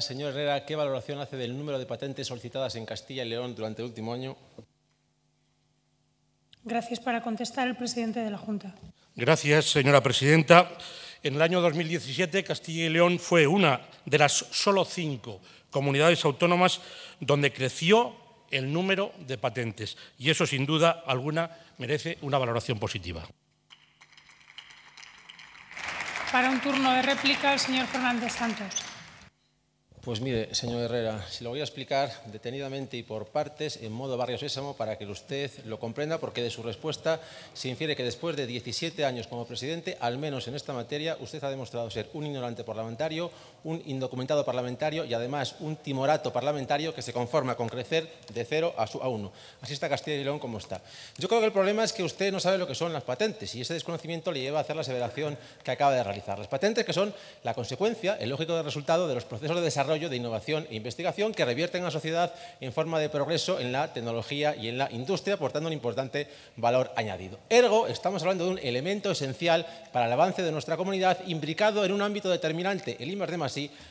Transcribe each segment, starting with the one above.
Señor Herrera, ¿qué valoración hace del número de patentes solicitadas en Castilla y León durante el último año? Gracias. Para contestar el presidente de la Junta. Gracias, señora presidenta. En el año 2017, Castilla y León fue una de las solo cinco comunidades autónomas donde creció el número de patentes. Y eso, sin duda alguna, merece una valoración positiva. Para un turno de réplica, el señor Fernández Santos. Pues mire, señor Herrera, se lo voy a explicar detenidamente y por partes en modo barrio sésamo para que usted lo comprenda, porque de su respuesta se infiere que después de 17 años como presidente, al menos en esta materia, usted ha demostrado ser un ignorante parlamentario, un indocumentado parlamentario y además un timorato parlamentario que se conforma con crecer de cero a uno. Así está Castilla y León como está. Yo creo que el problema es que usted no sabe lo que son las patentes y ese desconocimiento le lleva a hacer la aseveración que acaba de realizar. Las patentes que son la consecuencia, el lógico resultado de los procesos de desarrollo de innovación e investigación que revierten a la sociedad en forma de progreso en la tecnología y en la industria, aportando un importante valor añadido. Ergo, estamos hablando de un elemento esencial para el avance de nuestra comunidad, imbricado en un ámbito determinante, el IMAR de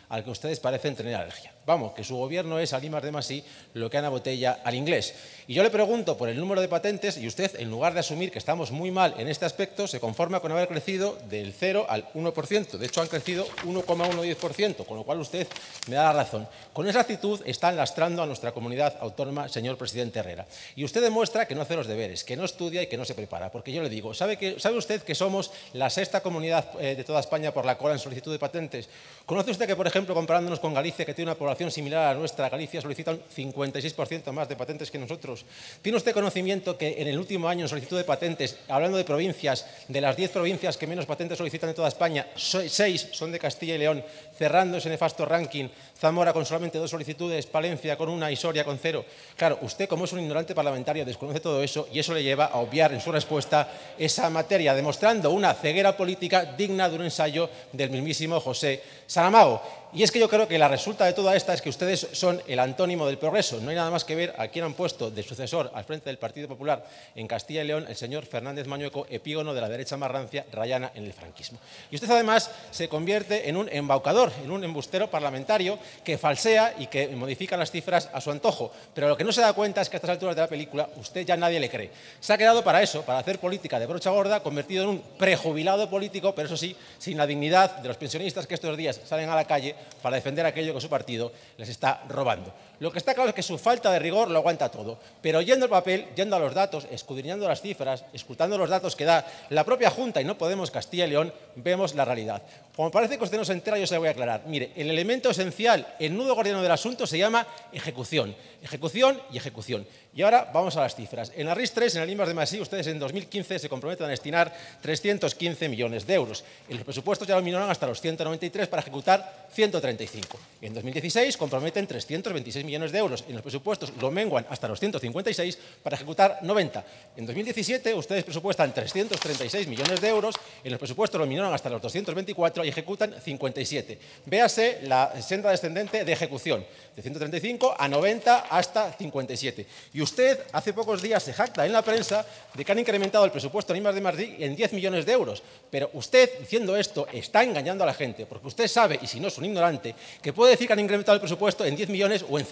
al que ustedes parecen tener alergia. Vamos, que su gobierno es al IMAR de lo que Ana Botella al inglés. Y yo le pregunto por el número de patentes y usted, en lugar de asumir que estamos muy mal en este aspecto, se conforma con haber crecido del 0 al 1%. De hecho, han crecido 1,110%, con lo cual usted me da la razón. Con esa actitud están lastrando a nuestra comunidad autónoma, señor presidente Herrera. Y usted demuestra que no hace los deberes, que no estudia y que no se prepara. Porque yo le digo, ¿sabe, usted que somos la sexta comunidad eh, de toda España por la cola en solicitud de patentes? ¿Conoce usted que, por ejemplo, comparándonos con Galicia, que tiene una población similar a la nuestra, Galicia solicita un 56% más de patentes que nosotros? ¿Tiene usted conocimiento que en el último año en solicitud de patentes, hablando de provincias, de las 10 provincias que menos patentes solicitan de toda España, 6 son de Castilla y León, cerrando ese nefasto ranking? Zamora con solamente dos solicitudes, Palencia con una y Soria con cero. Claro, usted como es un ignorante parlamentario desconoce todo eso y eso le lleva a obviar en su respuesta esa materia, demostrando una ceguera política digna de un ensayo del mismísimo José Saramago. Y es que yo creo que la resulta de toda esta es que ustedes son el antónimo del progreso. No hay nada más que ver a quién han puesto de sucesor al frente del Partido Popular en Castilla y León el señor Fernández Mañueco, epígono de la derecha marrancia rayana en el franquismo. Y usted además se convierte en un embaucador, en un embustero parlamentario que falsea y que modifica las cifras a su antojo. Pero lo que no se da cuenta es que a estas alturas de la película usted ya nadie le cree. Se ha quedado para eso, para hacer política de brocha gorda, convertido en un prejubilado político, pero eso sí, sin la dignidad de los pensionistas que estos días salen a la calle para defender aquello que su partido les está robando. Lo que está claro es que su falta de rigor lo aguanta todo. Pero yendo al papel, yendo a los datos, escudriñando las cifras, escultando los datos que da la propia Junta y no Podemos Castilla y León, vemos la realidad. Como parece que usted no se entera, yo se lo voy a aclarar. Mire, el elemento esencial, el nudo gordiano del asunto, se llama ejecución. Ejecución y ejecución. Y ahora vamos a las cifras. En la RIS 3, en el IMAS de Masí, ustedes en 2015 se comprometen a destinar 315 millones de euros. En los presupuestos ya lo minoran hasta los 193 para ejecutar 135. En 2016 comprometen 326 millones de euros en los presupuestos lo menguan hasta los 156 para ejecutar 90. En 2017 ustedes presupuestan 336 millones de euros, en los presupuestos lo minoran hasta los 224 y ejecutan 57. Véase la senda descendente de ejecución, de 135 a 90 hasta 57. Y usted hace pocos días se jacta en la prensa de que han incrementado el presupuesto en de Madrid en 10 millones de euros. Pero usted, diciendo esto, está engañando a la gente, porque usted sabe, y si no es un ignorante, que puede decir que han incrementado el presupuesto en 10 millones o en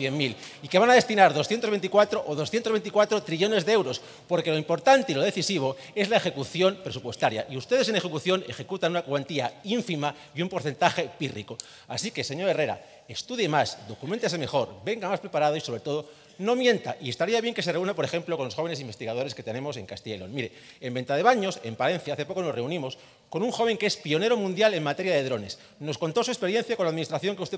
y que van a destinar 224 o 224 trillones de euros, porque lo importante y lo decisivo es la ejecución presupuestaria. Y ustedes en ejecución ejecutan una cuantía ínfima y un porcentaje pírrico. Así que, señor Herrera, estudie más, documentese mejor, venga más preparado y sobre todo no mienta. Y estaría bien que se reúna, por ejemplo, con los jóvenes investigadores que tenemos en Castilla y León. Mire, en Venta de Baños, en Palencia, hace poco nos reunimos con un joven que es pionero mundial en materia de drones. Nos contó su experiencia con la administración que usted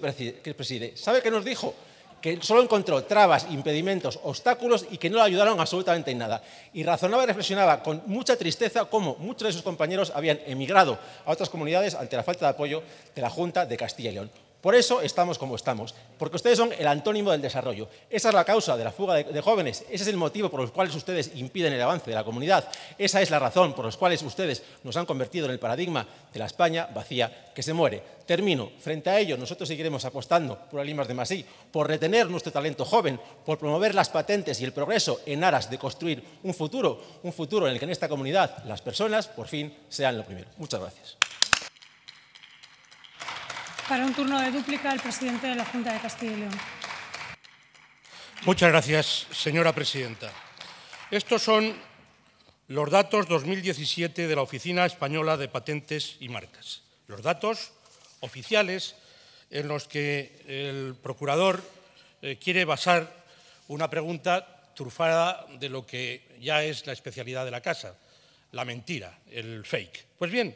preside. ¿Sabe qué nos dijo? que solo encontró trabas, impedimentos, obstáculos y que no le ayudaron absolutamente en nada. Y razonaba y reflexionaba con mucha tristeza cómo muchos de sus compañeros habían emigrado a otras comunidades ante la falta de apoyo de la Junta de Castilla y León. Por eso estamos como estamos, porque ustedes son el antónimo del desarrollo. Esa es la causa de la fuga de, jóvenes, ese es el motivo por los cuales ustedes impiden el avance de la comunidad, esa es la razón por los cuales ustedes nos han convertido en el paradigma de la España vacía que se muere. Termino. Frente a ello, nosotros seguiremos apostando por Limas de Masí, por retener nuestro talento joven, por promover las patentes y el progreso en aras de construir un futuro, un futuro en el que en esta comunidad las personas por fin sean lo primero. Muchas gracias para un turno de dúplica el presidente de la Junta de Castilla y León. Muchas gracias, señora presidenta. Estos son los datos 2017 de la Oficina Española de Patentes y Marcas. Los datos oficiales en los que el procurador eh, quiere basar una pregunta trufada de lo que ya es la especialidad de la casa, la mentira, el fake. Pues bien,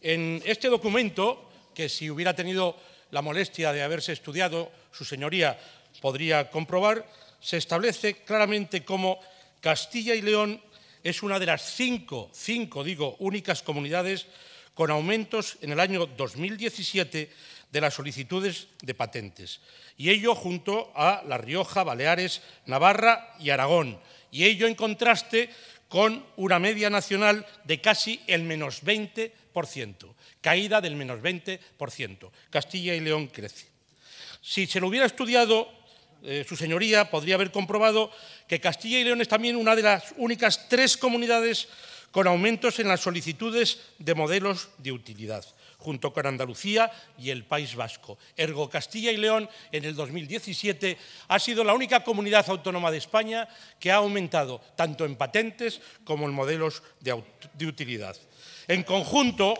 en este documento que si hubiera tenido la molestia de haberse estudiado, su señoría podría comprobar, se establece claramente como Castilla y León es una de las cinco, cinco digo, únicas comunidades con aumentos en el año 2017 de las solicitudes de patentes. Y ello junto a La Rioja, Baleares, Navarra y Aragón. Y ello en contraste con una media nacional de casi el menos 20 caída del menos 20%. Castilla y León crece. Si se lo hubiera estudiado, eh, su señoría podría haber comprobado que Castilla y León es también una de las únicas tres comunidades con aumentos en las solicitudes de modelos de utilidad, junto con Andalucía y el País Vasco. Ergo Castilla y León en el 2017 ha sido la única comunidad autónoma de España que ha aumentado tanto en patentes como en modelos de utilidad. En conjunto,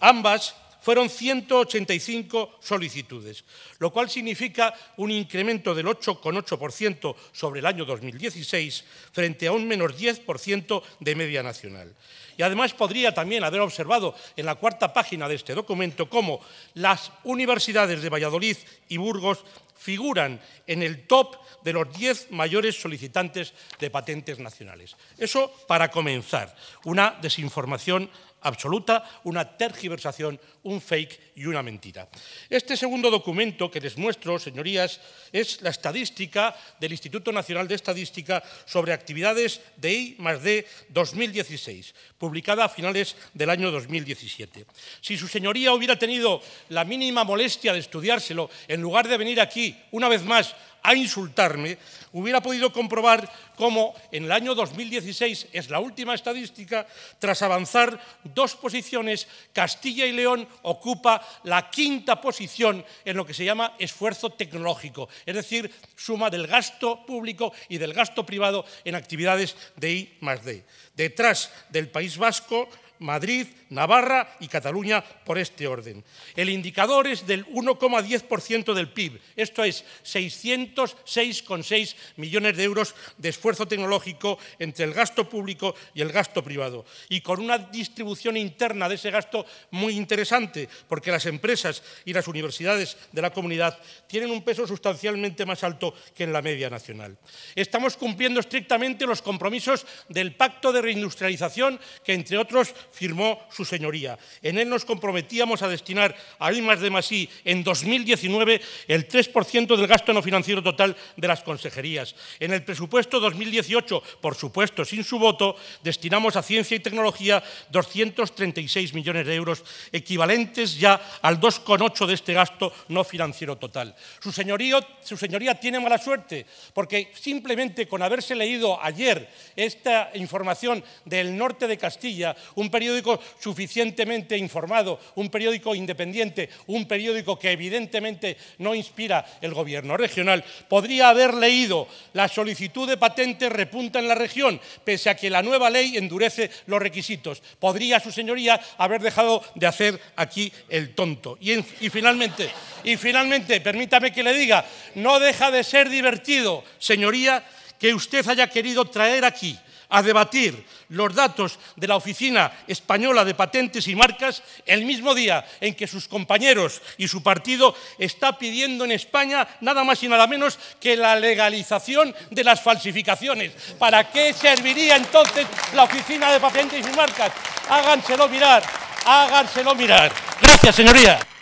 ambas fueron 185 solicitudes, lo cual significa un incremento del 8,8% sobre el año 2016 frente a un menos 10% de media nacional. Y además podría también haber observado en la cuarta página de este documento cómo las universidades de Valladolid y Burgos figuran en el top de los 10 mayores solicitantes de patentes nacionales. Eso para comenzar, una desinformación absoluta, una tergiversación, un fake y una mentira. Este segundo documento que les muestro, señorías, es la estadística del Instituto Nacional de Estadística sobre actividades de I más D 2016, publicada a finales del año 2017. Si su señoría hubiera tenido la mínima molestia de estudiárselo, en lugar de venir aquí una vez más, a insultarme, hubiera podido comprobar cómo en el año 2016, es la última estadística, tras avanzar dos posiciones, Castilla y León ocupa la quinta posición en lo que se llama esfuerzo tecnológico, es decir, suma del gasto público y del gasto privado en actividades de I D. Detrás del País Vasco, Madrid, Navarra y Cataluña por este orden. El indicador es del 1,10% del PIB, esto es 606,6 millones de euros de esfuerzo tecnológico entre el gasto público y el gasto privado, y con una distribución interna de ese gasto muy interesante, porque las empresas y las universidades de la comunidad tienen un peso sustancialmente más alto que en la media nacional. Estamos cumpliendo estrictamente los compromisos del Pacto de Reindustrialización, que entre otros firmó su señoría. En él nos comprometíamos a destinar a I de Masí en 2019 el 3% del gasto no financiero total de las consejerías. En el presupuesto 2018, por supuesto sin su voto, destinamos a ciencia y tecnología 236 millones de euros, equivalentes ya al 2,8 de este gasto no financiero total. Su, señorío, su señoría tiene mala suerte, porque simplemente con haberse leído ayer esta información del norte de Castilla, un periódico suficientemente informado, un periódico independiente, un periódico que evidentemente no inspira el gobierno regional, podría haber leído la solicitud de patente repunta en la región, pese a que la nueva ley endurece los requisitos. Podría su señoría haber dejado de hacer aquí el tonto. Y, y finalmente, y finalmente, permítame que le diga, no deja de ser divertido, señoría, que usted haya querido traer aquí a debatir los datos de la Oficina Española de Patentes y Marcas el mismo día en que sus compañeros y su partido está pidiendo en España nada más y nada menos que la legalización de las falsificaciones. ¿Para qué serviría entonces la Oficina de Patentes y Marcas? Háganselo mirar, háganselo mirar. Gracias, señoría.